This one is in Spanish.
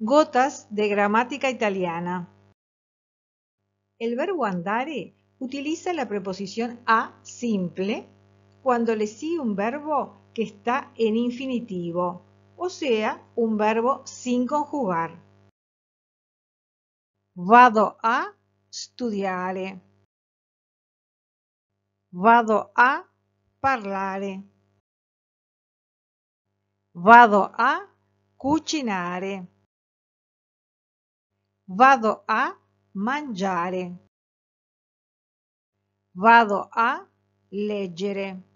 Gotas de gramática italiana. El verbo andare utiliza la preposición a simple cuando le sigue un verbo que está en infinitivo, o sea, un verbo sin conjugar. Vado a studiare. Vado a parlare. Vado a cucinare. Vado a mangiare. Vado a leggere.